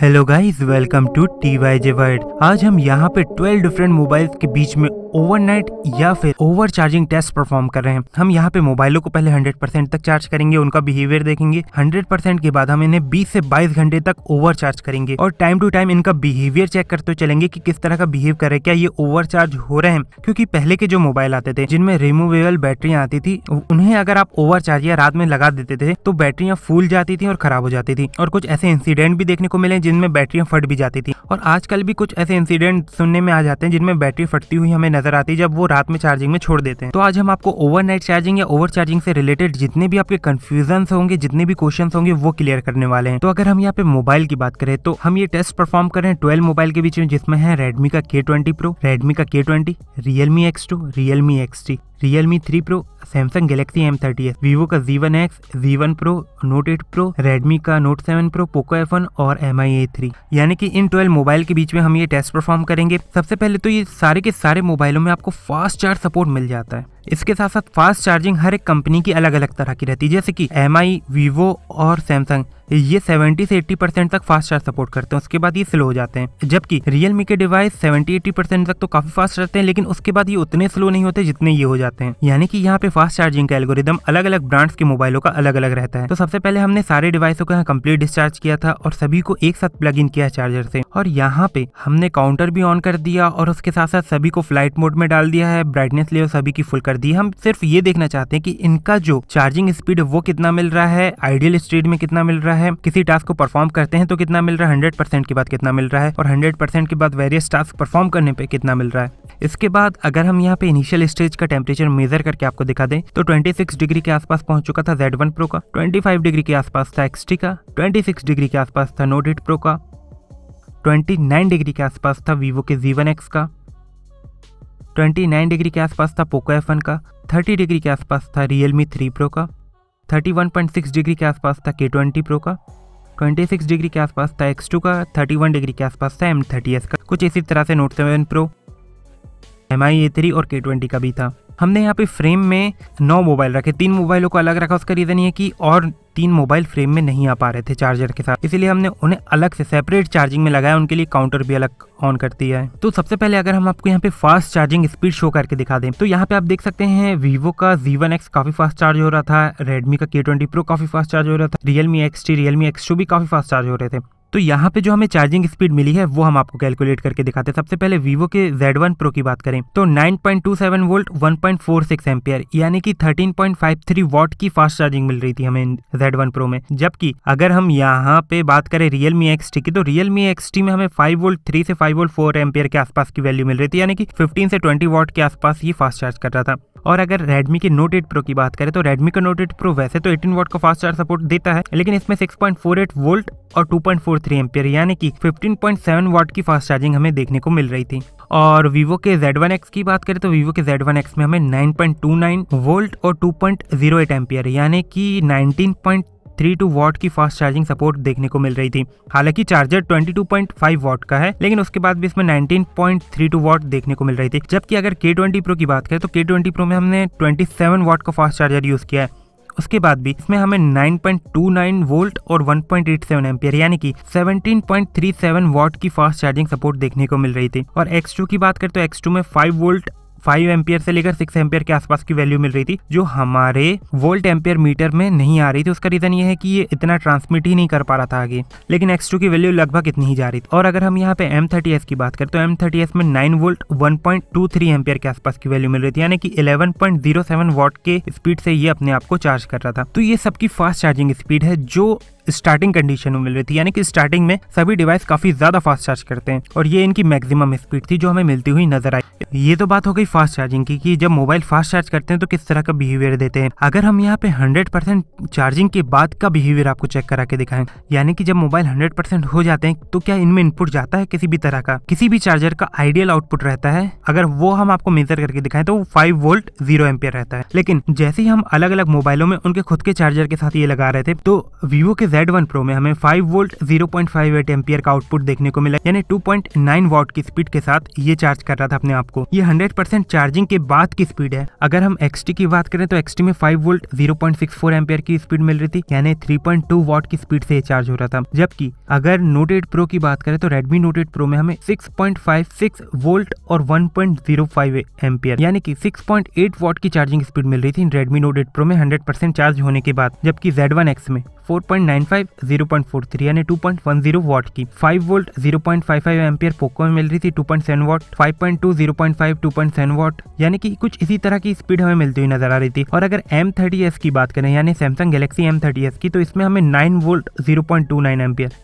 Hello guys welcome to T Y J world आज हम यहाँ पे 12 डिफरेंट मोबाइल्स के बीच में ओवरनाइट या फिर ओवर चार्जिंग टेस्ट परफॉर्म कर रहे हैं हम यहाँ पे मोबाइलों को पहले 100 परसेंट तक चार्ज करेंगे उनका बिहेवियर देखेंगे 100 परसेंट के बाद हम इन्हें 20 से 22 घंटे तक ओवर चार्ज करेंगे और टाइम टू टाइम इनका बिहेवियर चेक करते चलेंगे कि किस तरह का बिहेव करे क्या ये ओवर चार्ज हो रहे हैं क्योंकि पहले के जो मोबाइल आते थे जिनमें रिमूवेबल बैटरियाँ आती थी उन्हें अगर आप ओवर चार्ज या रात में लगा देते थे तो बैटरियाँ फूल जाती थी और खराब हो जाती थी और कुछ ऐसे इंसिडेंट भी देखने को मिले जिनमें बैटरियां फट भी जाती थी और आजकल भी कुछ ऐसे इंसिडेंट सुनने में आ जाते हैं जिनमें बैटरी फटती हुई हमें नजर आती है जब वो रात में चार्जिंग में छोड़ देते हैं तो आज हम आपको ओवरनाइट चार्जिंग या ओवर चार्जिंग से रिलेटेड जितने भी आपके कंफ्यूजन होंगे जितने भी क्वेश्चन होंगे वो क्लियर करने वाले हैं तो अगर हम यहाँ पे मोबाइल की बात करें तो हम ये टेस्ट परफॉर्म करें ट्वेल्व मोबाइल के बीच में जिसमें है रेडमी का के ट्वेंटी प्रो रेडमी का K twenty Realme X two Realme X T Realme three pro Samsung Galaxy M thirty S Vivo का Z one X Z one pro note eight pro Redmi का note seven pro Poco F one और M I A three यानी कि in twelve mobile के बीच में हम ये टेस्ट परफॉर्म करेंगे सबसे पहले तो ये सारे के सारे मोबाइलों में आपको फास्ट चार्ज सपोर्ट मिल जाता है इसके साथ साथ फास्ट चार्जिंग हर एक कंपनी की अलग अलग तरह की रहती है जैसे कि एम आई वीवो और सैमसंग ये 70 से 80 परसेंट तक फास्ट चार्ज सपोर्ट करते हैं उसके बाद ये स्लो हो जाते हैं जबकि रियलमी के डिवाइस 70-80 परसेंट तक तो काफी फास्ट रहते हैं लेकिन उसके बाद ये उतने स्लो नहीं होते जितने ये हो जाते हैं यानी कि यहाँ पे फास्ट चार्जिंग का एल्गोरिदम अलग अलग ब्रांड्स के मोबाइलों का अलग अलग रहता है तो सबसे पहले हमने सारे डिवाइसों को यहाँ कम्प्लीट डिस्चार्ज किया था और सभी को एक साथ प्लग इन किया चार्जर से और यहाँ पे हमने काउंटर भी ऑन कर दिया और उसके साथ साथ सभी को फ्लाइट मोड में डाल दिया है ब्राइटनेस लेवल सभी की फुल कर दी हम सिर्फ ये देखना चाहते हैं कि इनका जो चार्जिंग स्पीड वो कितना मिल रहा है आइडियल स्टेट में कितना मिल रहा है है किसी टास्क को परफॉर्म करते हैं तो कितना मिल रहा है हंड्रेड परसेंट के बाद कितना मिल रहा है और हंड्रेड परसेंट के बाद वेरियस टास्क परफॉर्म करने पर कितना मिल रहा है इसके बाद अगर हम यहाँ पे इनिशियल स्टेज का टेम्परेचर मेजर करके आपको दिखा दें तो 26 डिग्री के आसपास पहुंच चुका था Z1 Pro का 25 डिग्री के आसपास था XT का 26 डिग्री के आसपास था Note 8 Pro का 29 डिग्री के आसपास था Vivo के Z1X का 29 डिग्री के आसपास था Poco F1 का 30 डिग्री के आसपास था Realme 3 Pro का thirty one point six degree के आसपास था के ट्वेंटी प्रो का ट्वेंटी सिक्स डिग्री के आसपास था एक्स टू का थर्टी वन डिग्री के आसपास था एम थर्टी एस का कुछ इसी तरह से note seven pro M I A three और के ट्वेंटी का भी था हमने यहाँ पे फ्रेम में नौ मोबाइल रखे तीन मोबाइलों को अलग रखा उसका रीज़न ये कि और तीन मोबाइल फ्रेम में नहीं आ पा रहे थे चार्जर के साथ इसलिए हमने उन्हें अलग से सेपरेट चार्जिंग में लगाया उनके लिए काउंटर भी अलग ऑन कर दिया है तो सबसे पहले अगर हम आपको यहाँ पे फास्ट चार्जिंग स्पीड शो करके दिखा दें तो यहाँ पे आप देख सकते हैं वीवो का Z1X काफी फास्ट चार्ज हो रहा था रेडमी का ट्वेंटी प्रो काफी फास्ट चार्ज हो रहा था Realme X T Realme X भी काफी फास्ट चार्ज हो रहे थे तो यहाँ पे जो हमें चार्जिंग स्पीड मिली है वो हम आपको कैलकुलेट करके दिखाते हैं सबसे पहले वीवो के Z1 Pro की बात करें तो 9.27 वोल्ट 1.46 एम्पियर यानी कि 13.53 वॉट की फास्ट चार्जिंग मिल रही थी हमें Z1 Pro में जबकि अगर हम यहाँ पे बात करें Realme XT की तो Realme XT में हमें फाइव वोल्ट थ्री से फाइव वोल्ट फोर एम्पियर के आसपास की वैल्यू मिल रही थी यानी कि फिफ्टीन से ट्वेंटी वॉट के आसपास ये फास्ट चार्ज कर रहा था और अगर Redmi के Note 8 Pro की बात करें तो Redmi का Note 8 Pro वैसे तो 18 वोट का फास्ट चार्ज सपोर्ट देता है लेकिन इसमें 6.48 वोल्ट और 2.4 फोर थ्री एम्पियर यानी कि 15.7 वाट की फास्ट चार्जिंग हमें देखने को मिल रही थी और Vivo के Z1X की बात करें तो Vivo के Z1X में हमें 9.29 पॉइंट वोल्ट और 2.08 पॉइंट जीरो यानी कि 19. थ्री टू वॉट की फास्ट चार्जिंग सपोर्ट देखने को मिल रही थी हालांकि चार्जर 22.5 वॉट का है लेकिन उसके बाद भी इसमें 19.32 पॉइंट वॉट देखने को मिल रही थी जबकि अगर K20 Pro की बात करें तो K20 Pro में हमने 27 सेवन वॉट का फास्ट चार्जर यूज किया है उसके बाद भी इसमें हमें 9.29 वोल्ट और 1.87 पॉइंट यानी कि 17.37 वॉट की फास्ट चार्जिंग सपोर्ट देखने को मिल रही थी और X2 की बात करें तो X2 में 5 वोल्ट फाइव एम्पियर से लेकर सिक्स एम्पियर के आसपास की वैल्यू मिल रही थी जो हमारे वोल्ट एम्पियर मीटर में नहीं आ रही थी उसका रीजन ये है कि ये इतना ट्रांसमिट ही नहीं कर पा रहा था आगे लेकिन एक्स की वैल्यू लगभग इतनी ही जा रही थी और अगर हम यहाँ पे एम की बात करें तो एम में नाइन वोल्ट वन पॉइंट के आसपास की वैल्यू मिल रही थी यानी कि इलेवन वॉट के स्पीड से ये अपने आप को चार्ज कर रहा था तो ये सबकी फास्ट चार्जिंग स्पीड है जो स्टार्टिंग कंडीशन में मिल रही थी यानी कि स्टार्टिंग में सभी डिवाइस काफी ज्यादा फास्ट चार्ज करते हैं और ये इनकी मैक्सिमम स्पीड थी जो हमें मिलती हुई नजर आई ये तो बात हो गई फास्ट चार्जिंग की कि जब मोबाइल फास्ट चार्ज करते हैं तो किस तरह का बिहेवियर देते हैं अगर हम यहाँ पे 100 परसेंट चार्जिंग के बाद का बिहेवियर आपको चेक करा के दिखाएं यानी कि जब मोबाइल 100 परसेंट हो जाते हैं तो क्या इनमें इनपुट जाता है किसी भी तरह का किसी भी चार्जर का आइडियल आउटपुट रहता है अगर वो हम आपको मेजर करके दिखाएं तो फाइव वोल्ट जीरो एम्पियर रहता है लेकिन जैसे ही हम अलग अलग मोबाइलों में उनके खुद के चार्जर के साथ ये लगा रहे थे तो वीवो के जेड वन प्रो में हमें five volt zero point five eight ampere का आउटपुट देखने को मिला यानी टू पॉइंट नाइन वॉट की स्पीड के साथ ये चार्ज कर रहा था अपने आप आपको ये हंड्रेड परसेंट चार्जिंग के बाद की स्पीड है अगर हम एक्सटी की बात करें तो एक्सटी में five volt zero point six four ampere की स्पीड मिल रही थी यानी थ्री पॉइंट टू वॉट की स्पीड से चार्ज हो रहा था जबकि अगर नोट एट प्रो की बात करें तो रेडमी नोट एट प्रो में हमें six point five six volt और one point zero five ampere यानी कि सिक्स पॉइंट एट वॉट की चार्जिंग स्पीड मिल रही थी रेडमी नोट एट प्रो में हंड्रेड परसेंट चार्ज होने के बाद जबकि जेड वन एक्स में 4.95 0.43 यानी 2.10 वॉट की 5 वोल्ट 0.55 पॉइंट पोको में मिल रही थी 2.7 वॉट 5.2 0.5 2.7 वॉट यानी कि कुछ इसी तरह की स्पीड हमें मिलती हुई नजर आ रही थी और अगर एम की बात करें यानी सैमसंग गैलेक्सी एम की तो इसमें हमें नाइन वोल्ट जीरो पॉइंट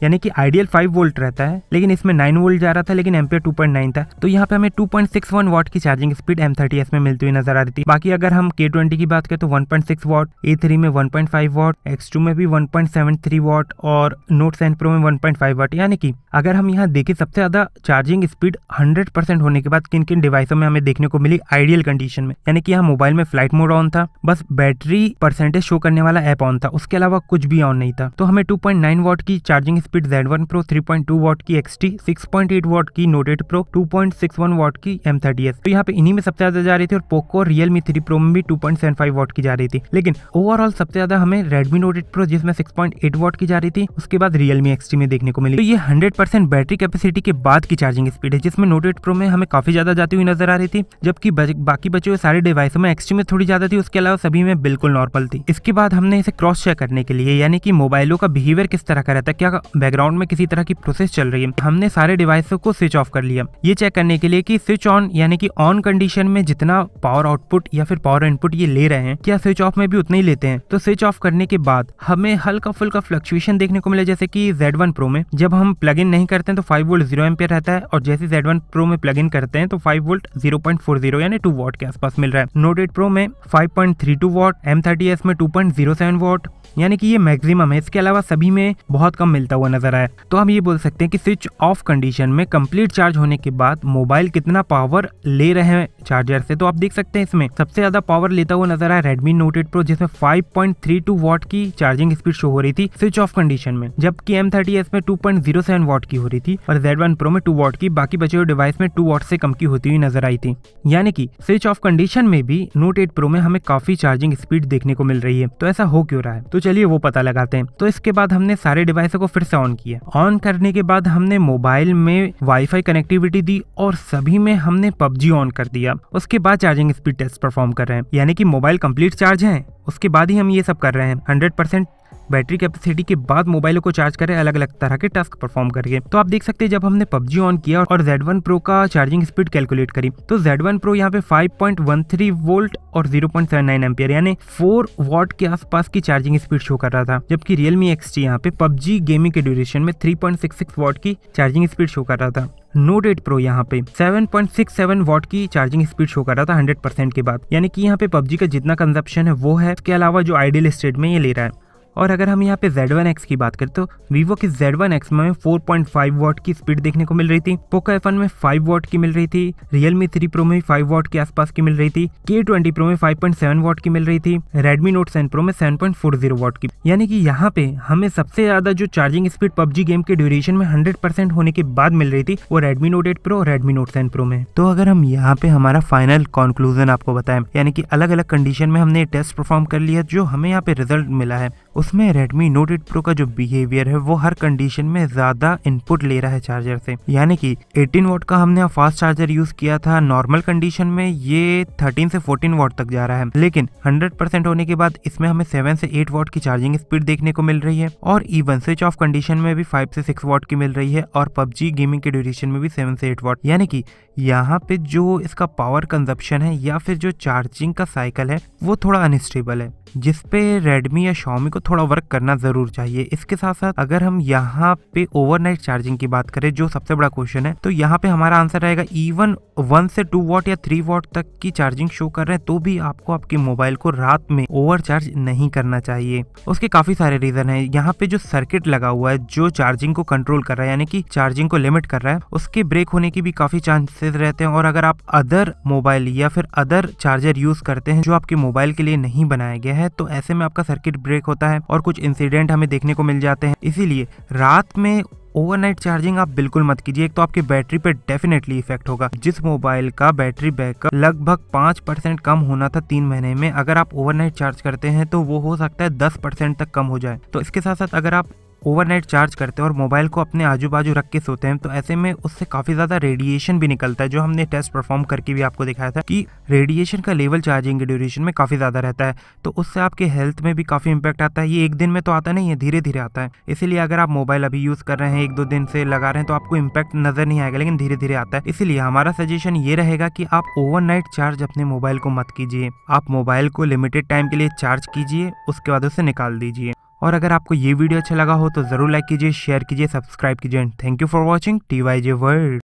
यानी कि आइडियल फाइव वोल्ट रहता है लेकिन इसमें नाइन वोल्ट जा रहा था लेकिन एम्पियर टू था तो यहाँ पे हमें टू पॉइंट वॉट की चार्जिंग स्पीड एम में मिलती हुई नजर आ रही थी बाकी अगर हम के की बात करें तो one point six watt A में one point five watt X में भी वन 1.73 वॉट और नोट सेवन प्रो में 1.5 वाट यानी कि अगर हम यहाँ देखें सबसे ज़्यादा चार्जिंग स्पीड 100 परसेंट होने के बाद किन किन डिवाइसों में हमें देखने को मिली आइडियल कंडीशन में यानी कि यहाँ मोबाइल में फ्लाइट मोड ऑन था बस बैटरी परसेंटेज शो करने वाला ऐप ऑन था उसके अलावा कुछ भी ऑन नहीं था तो हमें टू वाट की charging speed Z one pro three watt की XT 6.8 वॉट की note eight pro two watt की M30s तो यहाँ पे इन्हीं में सबसे ज्यादा जा रही थी और पोको रियलमी थ्री प्रो में भी 2.75 वॉट की जा रही थी लेकिन ओवरऑल सबसे ज्यादा हमें Redmi Note 8 Pro जिसमें 6.8 पॉइंट वॉट की जा रही थी उसके बाद रियलमी एक्सटी में देखने को मिली तो ये 100% बैटरी कैपेसिटी के बाद की चार्जिंग स्पीड है जिसमें नोट एट प्रो में हमें काफी ज्यादा जाती हुई नजर आ रही थी जबकि बाकी बचे हुए सारे डिवाइसों में एक्सटी में थोड़ी ज्यादा थी उसके अलावा सभी में बिल्कुल नॉर्मल थी इसके बाद हमने इसे क्रॉस चेक करने के लिए यानी कि मोबाइलों का बिहेवियर किस तरह का रहता है क्या बैकग्राउंड में किसी तरह की प्रोसेस चल रही है हमने सारे डिवाइसों को स्विच ऑफ कर लिया ये चेक करने के लिए कि स्विच ऑन यानी कि ऑन कंडीशन में जितना पावर आउटपुट या फिर पावर इनपुट ये ले रहे हैं क्या स्विच ऑफ में भी उतना ही लेते हैं तो स्विच ऑफ करने के बाद हमें हर हल्का फुल्का फ्लक्चुएशन देखने को मिला जैसे कि Z1 Pro में जब हम प्लग इन नहीं करते हैं तो 5 वोल्ट 0 एम्पियर रहता है और जैसे Z1 Pro में प्लग इन करते हैं तो 5 वोल्ट 0.40 यानी 2 वॉट के आसपास मिल रहा है नोट एट प्रो में 5.32 point three two watt M thirty S में two point zero seven watt यानी कि ये मैक्सिमम है इसके अलावा सभी में बहुत कम मिलता हुआ नजर आया तो हम ये बोल सकते हैं कि स्विच ऑफ कंडीशन में कंप्लीट चार्ज होने के बाद मोबाइल कितना पावर ले रहे हैं चार्जर से तो आप देख सकते हैं इसमें सबसे ज्यादा पावर लेता हुआ नजर आया रेडमी नोट एट प्रो जिसमें five point three two watt की चार्जिंग स्पीड शो हो रही थी स्विच ऑफ कंडीशन में जबकि एम थर्टी एस में two point zero seven watt की हो रही थी और जेड वन प्रो में टू वॉट की बाकी बचे हुए डिवाइस में टू वॉट से कम की होती हुई नजर आई थी यानी कि स्विच ऑफ कंडीशन में भी नोट एट प्रो में हमें काफी चार्जिंग स्पीड देखने को मिल रही है तो ऐसा हो क्यों रहा है तो चलिए वो पता लगाते हैं तो इसके बाद हमने सारे डिवाइस को फिर से ऑन किया ऑन करने के बाद हमने मोबाइल में वाईफाई कनेक्टिविटी दी और सभी में हमने पबजी ऑन कर दिया उसके बाद चार्जिंग स्पीड टेस्ट परफॉर्म कर रहे हैं यानी कि मोबाइल कंप्लीट चार्ज है उसके बाद ही हम ये सब कर रहे हैं 100% बैटरी कैपेसिटी के बाद मोबाइल को चार्ज करें अलग अलग तरह के टास्क परफॉर्म करके तो आप देख सकते हैं जब हमने पबजी ऑन किया और Z1 Pro का चार्जिंग स्पीड कैलकुलेट करी तो Z1 Pro यहाँ पे 5.13 वोल्ट और 0.79 पॉइंट यानी 4 वॉट के आसपास की चार्जिंग स्पीड शो कर रहा था जबकि Realme XT यहाँ पे पबजी गेमिंग के ड्यूरेशन में 3.66 वॉट की चार्जिंग स्पीड शो कर रहा था नोट एट प्रो यहाँ पे 7.67 वॉट की चार्जिंग स्पीड शो कर रहा था 100% के बाद यानी कि यहाँ पे पबजी का जितना कंजप्शन है वो है इसके अलावा जो आइडियल स्टेट में ये ले रहा है और अगर हम यहाँ पे एक्स की बात करें तो वीवो वन एक्स में फोर पॉइंट फाइव वॉट की स्पीड देखने को मिल रही थी पोको एफ में फाइव वॉट की मिल रही थी रियलमी थ्री प्रो में फाइव वॉट के आसपास की मिल रही थी के ट्वेंटी प्रो में सेवन वॉट की मिल रही थी रेडमी नोट सेवन प्रो में जीरो वॉट की यानी कि यहाँ पे हमें सबसे ज्यादा जो चार्जिंग स्पीड पबजी गेम के ड्यूरेशन में हंड्रेड परसेंट होने के बाद मिल रही थी वो रेडमी नोट एट प्रो और रेडमी नोट सेवन प्रो में तो अगर हम यहाँ पे हमारा फाइनल कंक्लूजन आपको बताएं यानी कि अलग अलग कंडीशन में हमने टेस्ट परफॉर्म कर लिया जो हमें यहाँ पे रिजल्ट मिला है उसमें Redmi Note 8 Pro का जो बिहेवियर है वो हर कंडीशन में ज्यादा इनपुट ले रहा है चार्जर से यानी कि 18 वोट का हमने फास्ट चार्जर यूज किया था नॉर्मल कंडीशन में ये 13 से 14 वोट तक जा रहा है लेकिन 100% होने के बाद इसमें हमें 7 से 8 वोट की चार्जिंग स्पीड देखने को मिल रही है और इवन स्विच ऑफ कंडीशन में भी फाइव से सिक्स वॉट की मिल रही है और पबजी गेमिंग के ड्यूरेशन में भी सेवन से एट वॉट यानी की यहाँ पे जो इसका पावर कंजप्शन है या फिर जो चार्जिंग का साइकिल है वो थोड़ा अनस्टेबल है जिस पे रेडमी या Xiaomi को थोड़ा वर्क करना ज़रूर चाहिए इसके साथ साथ अगर हम यहाँ पे ओवरनाइट चार्जिंग की बात करें जो सबसे बड़ा क्वेश्चन है तो यहाँ पे हमारा आंसर रहेगा इवन वन से टू वॉट या थ्री वॉट तक की चार्जिंग शो कर रहे हैं तो भी आपको आपके मोबाइल को रात में ओवर चार्ज नहीं करना चाहिए उसके काफ़ी सारे रीज़न है यहाँ पे जो सर्किट लगा हुआ है जो चार्जिंग को कंट्रोल कर रहा है यानी कि चार्जिंग को लिमिट कर रहा है उसके ब्रेक होने की भी काफ़ी चांस चांसेस रहते हैं और अगर आप अदर मोबाइल या फिर अदर चार्जर यूज करते हैं जो आपके मोबाइल के लिए नहीं बनाया गया है तो ऐसे में आपका सर्किट ब्रेक होता है और कुछ इंसिडेंट हमें देखने को मिल जाते हैं इसीलिए रात में ओवरनाइट चार्जिंग आप बिल्कुल मत कीजिए एक तो आपके बैटरी पे डेफिनेटली इफेक्ट होगा जिस मोबाइल का बैटरी बैकअप लगभग पांच परसेंट कम होना था तीन महीने में अगर आप ओवरनाइट चार्ज करते हैं तो वो हो सकता है दस परसेंट तक कम हो जाए तो इसके साथ साथ अगर आप ओवरनाइट चार्ज करते हैं और मोबाइल को अपने आजू बाजू रख के सोते हैं तो ऐसे में उससे काफ़ी ज़्यादा रेडिएशन भी निकलता है जो हमने टेस्ट परफॉर्म करके भी आपको दिखाया था कि रेडिएशन का लेवल चार्जिंग के ड्यूरेशन में काफ़ी ज़्यादा रहता है तो उससे आपके हेल्थ में भी काफ़ी इंपैक्ट आता है ये एक दिन में तो आता नहीं है धीरे धीरे आता है इसीलिए अगर आप मोबाइल अभी यूज़ कर रहे हैं एक दो दिन से लगा रहे हैं तो आपको इम्पैक्ट नज़र नहीं आएगा लेकिन धीरे धीरे आता है इसीलिए हमारा सजेशन ये रहेगा कि आप ओवरनाइट चार्ज अपने मोबाइल को मत कीजिए आप मोबाइल को लिमिटेड टाइम के लिए चार्ज कीजिए उसके बाद उसे निकाल दीजिए और अगर आपको ये वीडियो अच्छा लगा हो तो ज़रूर लाइक कीजिए शेयर कीजिए सब्सक्राइब कीजिए thank you for watching T Y J world